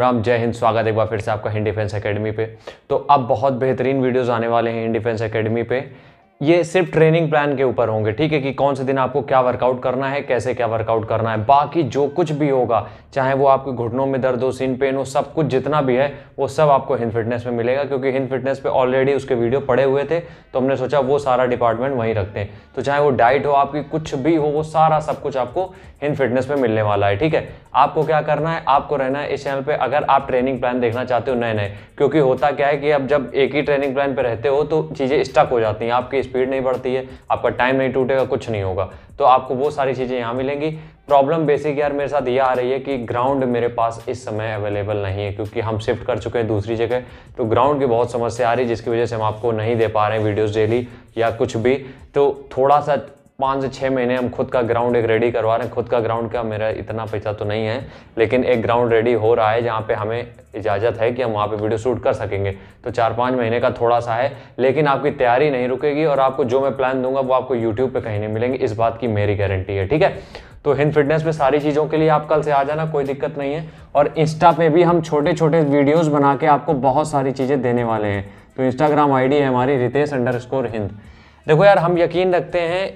राम जय हिंद स्वागत एक बार फिर से आपका हिंद डिफेंस अकेडमी पे तो अब बहुत बेहतरीन वीडियोस आने वाले हैं हिंद डिफेंस अकेडमी पे ये सिर्फ ट्रेनिंग प्लान के ऊपर होंगे ठीक है कि कौन से दिन आपको क्या वर्कआउट करना है कैसे क्या वर्कआउट करना है बाकी जो कुछ भी होगा चाहे वो आपके घुटनों में दर्द हो सिन पेन हो सब कुछ जितना भी है वो सब आपको हिंद फिटनेस में मिलेगा क्योंकि हिंद फिटनेस पे ऑलरेडी उसके वीडियो पड़े हुए थे तो हमने सोचा वो सारा डिपार्टमेंट वहीं रखते हैं तो चाहे वो डाइट हो आपकी कुछ भी हो वो सारा सब कुछ आपको हिंद फिटनेस में मिलने वाला है ठीक है आपको क्या करना है आपको रहना है इस चैनल पर अगर आप ट्रेनिंग प्लान देखना चाहते हो नए नए क्योंकि होता क्या है कि अब जब एक ही ट्रेनिंग प्लान पर रहते हो तो चीज़ें स्टक हो जाती हैं आपकी स्पीड नहीं बढ़ती है आपका टाइम नहीं टूटेगा कुछ नहीं होगा तो आपको वो सारी चीज़ें यहाँ मिलेंगी प्रॉब्लम बेसिक यार मेरे साथ ये आ रही है कि ग्राउंड मेरे पास इस समय अवेलेबल नहीं है क्योंकि हम शिफ्ट कर चुके हैं दूसरी जगह तो ग्राउंड की बहुत समस्या आ रही है जिसकी वजह से हम आपको नहीं दे पा रहे हैं वीडियोज़ डेली या कुछ भी तो थोड़ा सा पाँच से छः महीने हम खुद का ग्राउंड एक रेडी करवा रहे हैं खुद का ग्राउंड का मेरा इतना पैसा तो नहीं है लेकिन एक ग्राउंड रेडी हो रहा है जहाँ पे हमें इजाज़त है कि हम वहाँ पे वीडियो शूट कर सकेंगे तो चार पाँच महीने का थोड़ा सा है लेकिन आपकी तैयारी नहीं रुकेगी और आपको जो मैं प्लान दूंगा वो आपको यूट्यूब पर कहीं नहीं मिलेंगे इस बात की मेरी गारंटी है ठीक है तो हिंद फिटनेस में सारी चीज़ों के लिए आप कल से आ जाना कोई दिक्कत नहीं है और इंस्टा पे भी हम छोटे छोटे वीडियोस बना के आपको बहुत सारी चीज़ें देने वाले हैं तो इंस्टाग्राम आईडी है हमारी रितेश अंडर स्कोर हिंद देखो यार हम यकीन रखते हैं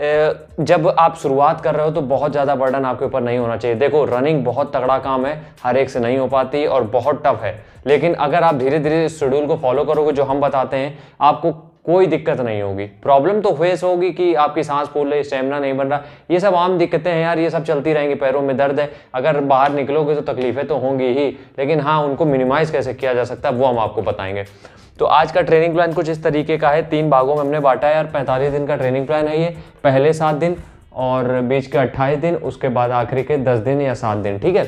जब आप शुरुआत कर रहे हो तो बहुत ज़्यादा बर्डन आपके ऊपर नहीं होना चाहिए देखो रनिंग बहुत तगड़ा काम है हर एक से नहीं हो पाती और बहुत टफ है लेकिन अगर आप धीरे धीरे शेड्यूल को फॉलो करोगे जो हम बताते हैं आपको कोई दिक्कत नहीं होगी प्रॉब्लम तो फेस होगी कि आपकी सांस फूल रही स्टेमिना नहीं बन रहा ये सब आम दिक्कतें हैं यार ये सब चलती रहेंगी पैरों में दर्द है अगर बाहर निकलोगे तो तकलीफें तो होंगी ही लेकिन हाँ उनको मिनिमाइज़ कैसे किया जा सकता है वो हम आपको बताएंगे तो आज का ट्रेनिंग प्लान कुछ इस तरीके का है तीन भागों में हमने बांटा है यार पैंतालीस दिन का ट्रेनिंग प्लान है ये पहले सात दिन और बीच के अट्ठाईस दिन उसके बाद आखिरी के दस दिन या सात दिन ठीक है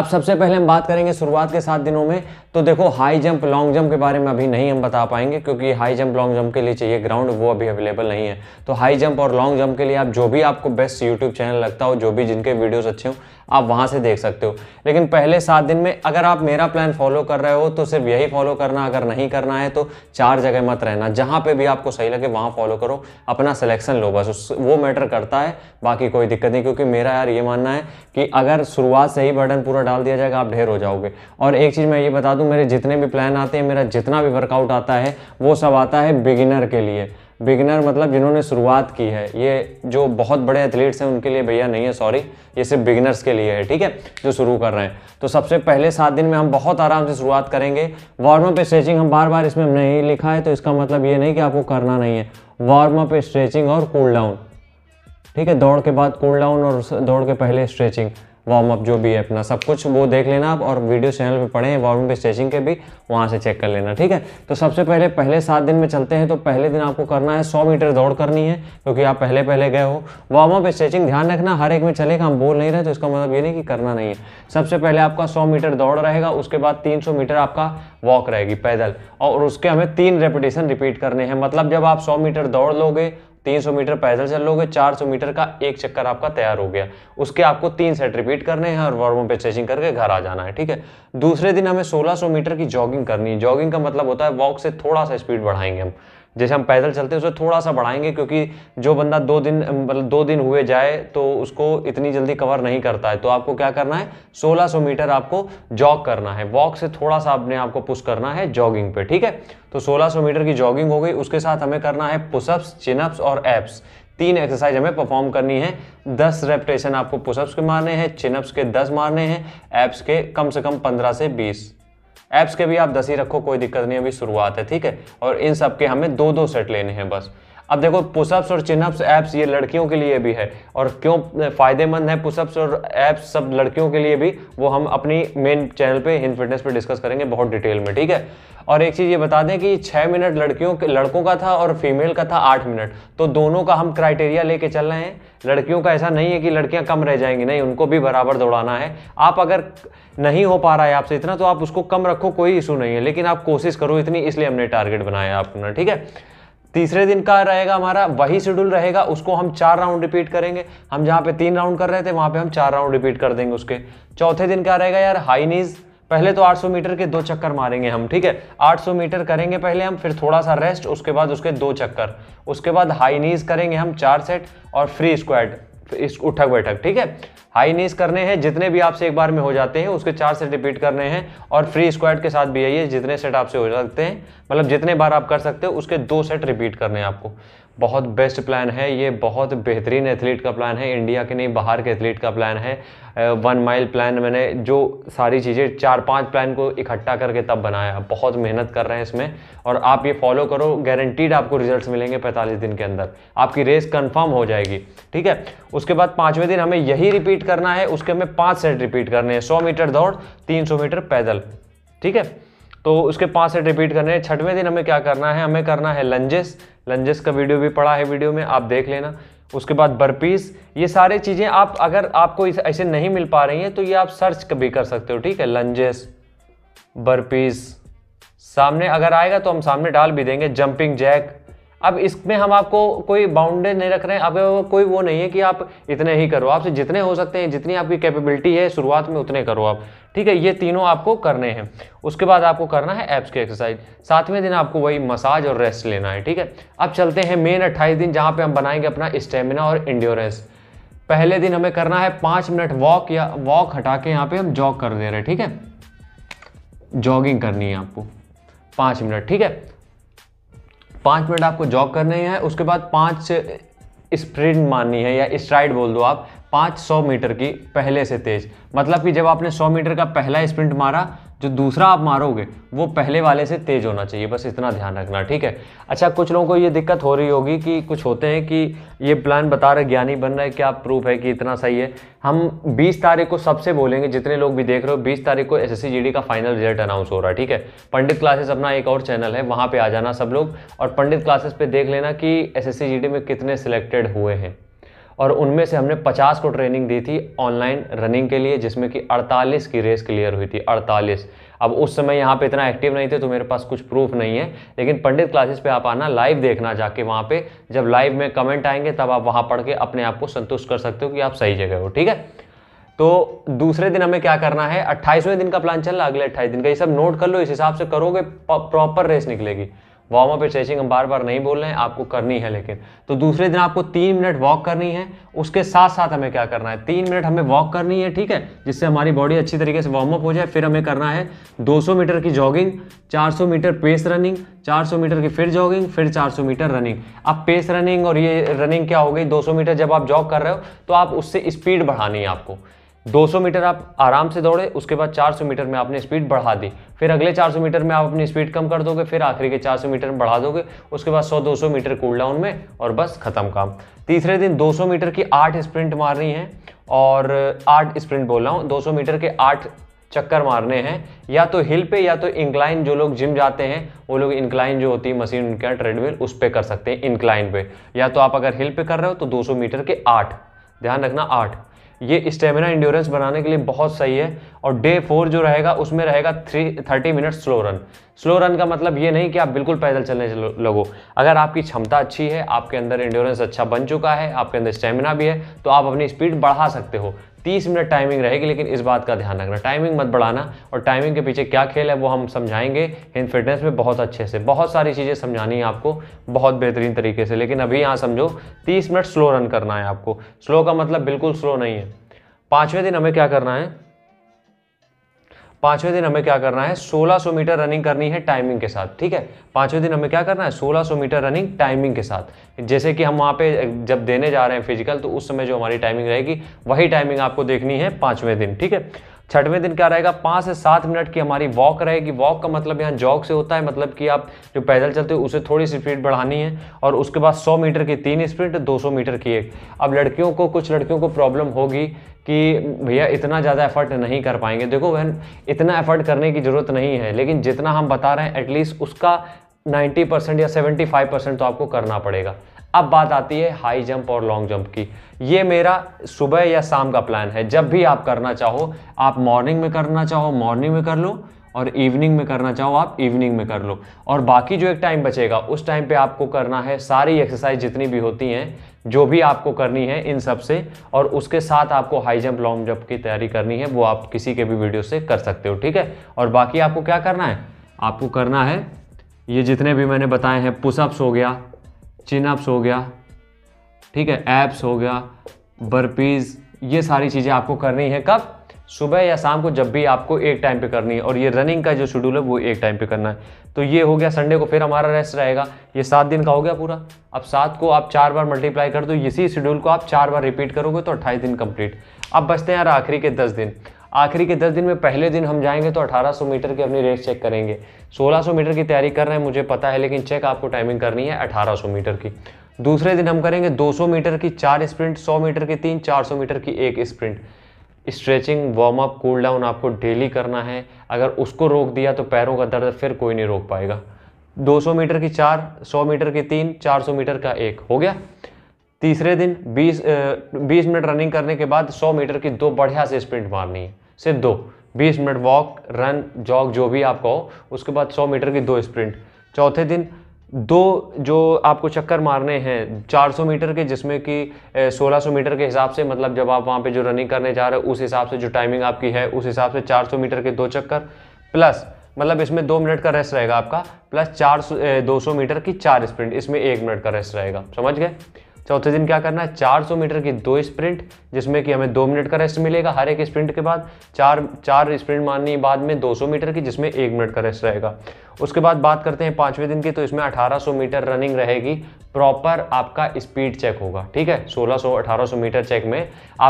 अब सबसे पहले हम बात करेंगे शुरुआत के सात दिनों में तो देखो हाई जंप लॉन्ग जंप के बारे में अभी नहीं हम बता पाएंगे क्योंकि हाई जंप लॉन्ग जंप के लिए चाहिए ग्राउंड वो अभी अवेलेबल नहीं है तो हाई जंप और लॉन्ग जंप के लिए आप जो भी आपको बेस्ट यूट्यूब चैनल लगता हो जो भी जिनके वीडियोज़ अच्छे हों आप वहाँ से देख सकते हो लेकिन पहले सात दिन में अगर आप मेरा प्लान फॉलो कर रहे हो तो सिर्फ यही फॉलो करना अगर नहीं करना है तो चार जगह मत रहना जहाँ पे भी आपको सही लगे वहाँ फॉलो करो अपना सिलेक्शन लो बस उस वो मैटर करता है बाकी कोई दिक्कत नहीं क्योंकि मेरा यार ये मानना है कि अगर शुरुआत से ही बर्डन पूरा डाल दिया जाएगा आप ढेर हो जाओगे और एक चीज़ मैं ये बता दूँ मेरे जितने भी प्लान आते हैं मेरा जितना भी वर्कआउट आता है वो सब आता है बिगिनर के लिए बिगिनर मतलब जिन्होंने शुरुआत की है ये जो बहुत बड़े एथलीट्स हैं उनके लिए भैया नहीं है सॉरी ये सिर्फ बिगिनर्स के लिए है ठीक है जो शुरू कर रहे हैं तो सबसे पहले सात दिन में हम बहुत आराम से शुरुआत करेंगे वार्मअप स्ट्रेचिंग हम बार बार इसमें नहीं लिखा है तो इसका मतलब ये नहीं कि आपको करना नहीं है अप स्ट्रेचिंग और कूल डाउन ठीक है दौड़ के बाद कूल डाउन और दौड़ के पहले स्ट्रेचिंग वार्म अप जो भी है अपना सब कुछ वो देख लेना आप और वीडियो चैनल पे पढ़े हैं वार्म अप स्ट्रेचिंग के भी वहाँ से चेक कर लेना ठीक है तो सबसे पहले पहले सात दिन में चलते हैं तो पहले दिन आपको करना है सौ मीटर दौड़ करनी है क्योंकि आप पहले पहले गए हो वार्म अप स्ट्रेचिंग ध्यान रखना हर एक में चलेगा हम बोल नहीं रहे तो इसका मतलब ये नहीं कि करना नहीं है सबसे पहले आपका सौ मीटर दौड़ रहेगा उसके बाद तीन मीटर आपका वॉक रहेगी पैदल और उसके हमें तीन रेपिटेशन रिपीट करने हैं मतलब जब आप सौ मीटर दौड़ लोगे 300 मीटर पैदल चल लोगे 400 मीटर का एक चक्कर आपका तैयार हो गया उसके आपको तीन सेट रिपीट करने हैं और वार्म अप स्ट्रेचिंग करके घर आ जाना है ठीक है दूसरे दिन हमें 1600 मीटर की जॉगिंग करनी है जॉगिंग का मतलब होता है वॉक से थोड़ा सा स्पीड बढ़ाएंगे हम जैसे हम पैदल चलते हैं उसे थोड़ा सा बढ़ाएंगे क्योंकि जो बंदा दो दिन मतलब दो दिन हुए जाए तो उसको इतनी जल्दी कवर नहीं करता है तो आपको क्या करना है 1600 मीटर आपको जॉग करना है वॉक से थोड़ा सा अपने आपको पुश करना है जॉगिंग पे ठीक है तो 1600 मीटर की जॉगिंग हो गई उसके साथ हमें करना है पुशअप्स चिनअप्स और एप्स तीन एक्सरसाइज हमें परफॉर्म करनी है दस रेपटेशन आपको पुशअप्स के मारने हैं चिनअप्स के दस मारने हैं एप्स के कम से कम पंद्रह से बीस ऐप्स के भी आप दस ही रखो कोई दिक्कत नहीं अभी शुरुआत है ठीक है और इन सब के हमें दो दो सेट लेने हैं बस अब देखो पुशअप्स और चिनअप्स ऐप्स ये लड़कियों के लिए भी है और क्यों फ़ायदेमंद है पुशअप्स और ऐप्स सब लड़कियों के लिए भी वो हम अपनी मेन चैनल पे हिंद फिटनेस पे डिस्कस करेंगे बहुत डिटेल में ठीक है और एक चीज़ ये बता दें कि छः मिनट लड़कियों के लड़कों का था और फीमेल का था आठ मिनट तो दोनों का हम क्राइटेरिया लेके चल रहे हैं लड़कियों का ऐसा नहीं है कि लड़कियां कम रह जाएंगी नहीं उनको भी बराबर दौड़ाना है आप अगर नहीं हो पा रहा है आपसे इतना तो आप उसको कम रखो कोई इशू नहीं है लेकिन आप कोशिश करो इतनी इसलिए हमने टारगेट बनाया अपना ठीक है तीसरे दिन का रहेगा हमारा वही शेड्यूल रहेगा उसको हम चार राउंड रिपीट करेंगे हम जहाँ पे तीन राउंड कर रहे थे वहाँ पे हम चार राउंड रिपीट कर देंगे उसके चौथे दिन का रहेगा यार हाई नीज पहले तो 800 मीटर के दो चक्कर मारेंगे हम ठीक है 800 मीटर करेंगे पहले हम फिर थोड़ा सा रेस्ट उसके बाद उसके दो चक्कर उसके बाद हाई नीज करेंगे हम चार सेट और फ्री स्क्वाड इस उठक बैठक ठीक है हाई नीज करने हैं जितने भी आपसे एक बार में हो जाते हैं उसके चार सेट रिपीट करने हैं और फ्री स्क्वाड के साथ भी है जितने सेट आपसे हो सकते हैं मतलब जितने बार आप कर सकते हो उसके दो सेट रिपीट करने हैं आपको बहुत बेस्ट प्लान है ये बहुत बेहतरीन एथलीट का प्लान है इंडिया के नहीं बाहर के एथलीट का प्लान है वन माइल प्लान मैंने जो सारी चीज़ें चार पांच प्लान को इकट्ठा करके तब बनाया बहुत मेहनत कर रहे हैं इसमें और आप ये फॉलो करो गारंटीड आपको रिजल्ट्स मिलेंगे 45 दिन के अंदर आपकी रेस कंफर्म हो जाएगी ठीक है उसके बाद पाँचवें दिन हमें यही रिपीट करना है उसके हमें पाँच सेट रिपीट करने हैं सौ मीटर दौड़ तीन मीटर पैदल ठीक है तो उसके पाँच सेट रिपीट करने हैं छठवें दिन हमें क्या करना है हमें करना है लंजेस लंजेस का वीडियो भी पड़ा है वीडियो में आप देख लेना उसके बाद बर्पीस ये सारे चीज़ें आप अगर आपको ऐसे नहीं मिल पा रही हैं तो ये आप सर्च भी कर सकते हो ठीक है लंजेस बर्पीस सामने अगर आएगा तो हम सामने डाल भी देंगे जंपिंग जैक अब इसमें हम आपको कोई बाउंड्री नहीं रख रहे हैं अब कोई वो नहीं है कि आप इतने ही करो आपसे जितने हो सकते हैं जितनी आपकी कैपेबिलिटी है शुरुआत में उतने करो आप ठीक है ये तीनों आपको करने हैं उसके बाद आपको करना है एप्स की एक्सरसाइज सातवें दिन आपको वही मसाज और रेस्ट लेना है ठीक है अब चलते हैं मेन अट्ठाईस दिन जहाँ पर हम बनाएंगे अपना स्टेमिना और इंड्योरेंस पहले दिन हमें करना है पाँच मिनट वॉक या वॉक हटा के यहाँ पर हम जॉग कर दे रहे हैं ठीक है जॉगिंग करनी है आपको पाँच मिनट ठीक है पाँच मिनट आपको जॉग करने हैं उसके बाद पाँच स्प्रिंट मारनी है या स्ट्राइड बोल दो आप 500 मीटर की पहले से तेज मतलब कि जब आपने 100 मीटर का पहला स्प्रिंट मारा जो दूसरा आप मारोगे वो पहले वाले से तेज होना चाहिए बस इतना ध्यान रखना ठीक है अच्छा कुछ लोगों को ये दिक्कत हो रही होगी कि कुछ होते हैं कि ये प्लान बता रहे ज्ञानी बन रहा है क्या प्रूफ है कि इतना सही है हम 20 तारीख को सबसे बोलेंगे जितने लोग भी देख रहे हो 20 तारीख को एस एस का फाइनल रिजल्ट अनाउंस हो रहा है ठीक है पंडित क्लासेस अपना एक और चैनल है वहाँ पर आ जाना सब लोग और पंडित क्लासेस पर देख लेना कि एस एस में कितने सिलेक्टेड हुए हैं और उनमें से हमने 50 को ट्रेनिंग दी थी ऑनलाइन रनिंग के लिए जिसमें कि 48 की रेस क्लियर हुई थी 48 अब उस समय यहाँ पे इतना एक्टिव नहीं थे तो मेरे पास कुछ प्रूफ नहीं है लेकिन पंडित क्लासेस पे आप आना लाइव देखना जाके वहाँ पे जब लाइव में कमेंट आएंगे तब आप वहाँ पढ़ के अपने आप को संतुष्ट कर सकते हो कि आप सही जगह हो ठीक है तो दूसरे दिन हमें क्या करना है अट्ठाईसवें दिन का प्लान चल रहा अगले अट्ठाईस दिन का ये सब नोट कर लो इस हिसाब से करोगे प्रॉपर रेस निकलेगी वार्म अप स्ट्रेचिंग हम बार बार नहीं बोल रहे हैं आपको करनी है लेकिन तो दूसरे दिन आपको तीन मिनट वॉक करनी है उसके साथ साथ हमें क्या करना है तीन मिनट हमें वॉक करनी है ठीक है जिससे हमारी बॉडी अच्छी तरीके से वार्म अप हो जाए फिर हमें करना है 200 मीटर की jogging 400 meter pace running 400 metre की फिर जॉगिंग फिर 400 मीटर रनिंग अब पेस रनिंग और ये रनिंग क्या हो गई 200 मीटर जब आप जॉग कर रहे हो तो आप उससे स्पीड बढ़ानी है आपको 200 मीटर आप आराम से दौड़े उसके बाद 400 मीटर में आपने स्पीड बढ़ा दी फिर अगले 400 मीटर में आप अपनी स्पीड कम कर दोगे फिर आखिरी के 400 मीटर में बढ़ा दोगे उसके बाद 100-200 मीटर कूल डाउन में और बस ख़त्म काम तीसरे दिन 200 मीटर की आठ स्प्रिंट मारनी है और आठ स्प्रिंट बोल रहा हूँ दो मीटर के आठ चक्कर मारने हैं या तो हिल पे या तो इंक्लाइन जो लोग जिम जाते हैं वो लोग इंक्लाइन जो होती है मशीन उनके ट्रेडमिल उस पर कर सकते हैं इंक्लाइन पे या तो आप अगर हिल पे कर रहे हो तो 200 मीटर के आठ ध्यान रखना आठ ये स्टेमिना इंड्योरेंस बनाने के लिए बहुत सही है और डे फोर जो रहेगा उसमें रहेगा three thirty minute slow run slow run का मतलब ये नहीं कि आप बिल्कुल पैदल चलने लगो अगर आपकी क्षमता अच्छी है आपके अंदर इंड्योरेंस अच्छा बन चुका है आपके अंदर स्टेमिना भी है तो आप अपनी स्पीड बढ़ा सकते हो तीस मिनट टाइमिंग रहेगी लेकिन इस बात का ध्यान रखना टाइमिंग मत बढ़ाना और टाइमिंग के पीछे क्या खेल है वो हम समझाएंगे इन फिटनेस में बहुत अच्छे से बहुत सारी चीज़ें समझानी है आपको बहुत बेहतरीन तरीके से लेकिन अभी यहाँ समझो तीस मिनट स्लो रन करना है आपको स्लो का मतलब बिल्कुल स्लो नहीं है पाँचवें दिन हमें क्या करना है पाँचवें दिन हमें क्या करना है 1600 मीटर रनिंग करनी है टाइमिंग के साथ ठीक है पाँचवें दिन हमें क्या करना है 1600 मीटर रनिंग टाइमिंग के साथ जैसे कि हम वहाँ पे जब देने जा रहे हैं फिजिकल तो उस समय जो हमारी टाइमिंग रहेगी वही टाइमिंग आपको देखनी है पाँचवें दिन ठीक है छठवें दिन क्या रहेगा पाँच से सात मिनट की हमारी वॉक रहेगी वॉक का मतलब यहाँ जॉग से होता है मतलब कि आप जो पैदल चलते हो उसे थोड़ी सी स्पीड बढ़ानी है और उसके बाद सौ मीटर की तीन स्प्रिंट दो मीटर की एक अब लड़कियों को कुछ लड़कियों को प्रॉब्लम होगी कि भैया इतना ज़्यादा एफर्ट नहीं कर पाएंगे देखो बहन इतना एफर्ट करने की ज़रूरत नहीं है लेकिन जितना हम बता रहे हैं एटलीस्ट उसका 90 परसेंट या 75 परसेंट तो आपको करना पड़ेगा अब बात आती है हाई जंप और लॉन्ग जंप की ये मेरा सुबह या शाम का प्लान है जब भी आप करना चाहो आप मॉर्निंग में करना चाहो मॉर्निंग में कर लो और इवनिंग में करना चाहो आप इवनिंग में कर लो और बाकी जो एक टाइम बचेगा उस टाइम पे आपको करना है सारी एक्सरसाइज जितनी भी होती हैं जो भी आपको करनी है इन सब से और उसके साथ आपको हाई जंप लॉन्ग जंप की तैयारी करनी है वो आप किसी के भी वीडियो से कर सकते हो ठीक है और बाकी आपको क्या करना है आपको करना है ये जितने भी मैंने बताए हैं पुशअप्स हो गया चिनअप्स हो गया ठीक है एप्स हो गया बर्पीज़ ये सारी चीज़ें आपको करनी है कब सुबह या शाम को जब भी आपको एक टाइम पे करनी है और ये रनिंग का जो शेड्यूल है वो एक टाइम पे करना है तो ये हो गया संडे को फिर हमारा रेस्ट रहेगा ये सात दिन का हो गया पूरा अब सात को आप चार बार मल्टीप्लाई कर दो इसी शेड्यूल को आप चार बार रिपीट करोगे तो अट्ठाईस दिन कंप्लीट अब बचते हैं यार आखिरी के दस दिन आखिरी के दस दिन में पहले दिन हम जाएंगे तो 1800 मीटर की अपनी रेस चेक करेंगे 1600 मीटर की तैयारी कर रहे हैं मुझे पता है लेकिन चेक आपको टाइमिंग करनी है 1800 मीटर की दूसरे दिन हम करेंगे 200 मीटर की चार स्प्रिंट 100 मीटर की तीन 400 मीटर की एक sprint stretching warm up cool down आपको डेली करना है अगर उसको रोक दिया तो पैरों का दर्द फिर कोई नहीं रोक पाएगा सौ मीटर की चार सौ मीटर की तीन सौ मीटर का एक हो गया तीसरे दिन 20 20 मिनट रनिंग करने के बाद 100 मीटर की दो बढ़िया से स्प्रिंट मारनी है से दो बीस मिनट वॉक रन जॉग जो भी आपका हो उसके बाद सौ मीटर की दो स्प्रिंट चौथे दिन दो जो आपको चक्कर मारने हैं 400 मीटर के जिसमें कि 1600 मीटर के हिसाब से मतलब जब आप वहाँ पे जो रनिंग करने जा रहे हो उस हिसाब से जो टाइमिंग आपकी है उस हिसाब से 400 मीटर के दो चक्कर प्लस मतलब इसमें दो मिनट का रेस्ट रहेगा आपका प्लस चार दो मीटर की चार स्प्रिंट इसमें एक मिनट का रेस्ट रहेगा समझ गए चौथे दिन क्या करना है 400 मीटर की दो स्प्रिंट जिसमें कि हमें दो मिनट का रेस्ट मिलेगा हर एक स्प्रिंट के बाद चार चार स्प्रिंट मारने के बाद में 200 मीटर की जिसमें एक मिनट का रेस्ट रहेगा उसके बाद बात करते हैं पाँचवें दिन की तो इसमें 1800 मीटर रनिंग रहेगी प्रॉपर आपका स्पीड चेक होगा ठीक है 1600 1800 मीटर चेक में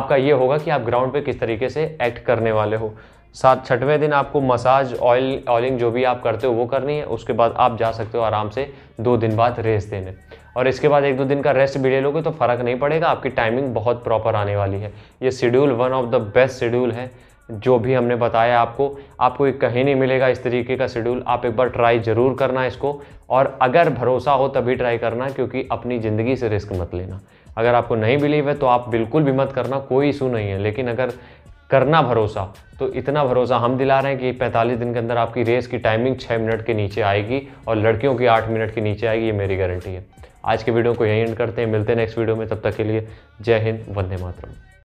आपका ये होगा कि आप ग्राउंड पे किस तरीके से एक्ट करने वाले हो सात छठवें दिन आपको मसाज ऑयल ऑयलिंग जो भी आप करते हो वो करनी है उसके बाद आप जा सकते हो आराम से दो दिन बाद रेस देने और इसके बाद एक दो दिन का रेस्ट भी ले लोगे तो फ़र्क नहीं पड़ेगा आपकी टाइमिंग बहुत प्रॉपर आने वाली है ये schedule one of the best schedule है जो भी हमने बताया आपको आपको कहीं नहीं मिलेगा इस तरीके का शेड्यूल आप एक बार ट्राई ज़रूर करना इसको और अगर भरोसा हो तभी ट्राई करना क्योंकि अपनी ज़िंदगी से रिस्क मत लेना अगर आपको नहीं बिलीव है तो आप बिल्कुल भी मत करना कोई इशू नहीं है लेकिन अगर करना भरोसा तो इतना भरोसा हम दिला रहे हैं कि 45 दिन के अंदर आपकी रेस की टाइमिंग 6 मिनट के नीचे आएगी और लड़कियों की 8 मिनट के नीचे आएगी ये मेरी गारंटी है आज के वीडियो को यहीं एंड करते हैं मिलते हैं नेक्स्ट वीडियो में तब तक के लिए जय हिंद वंदे मातरम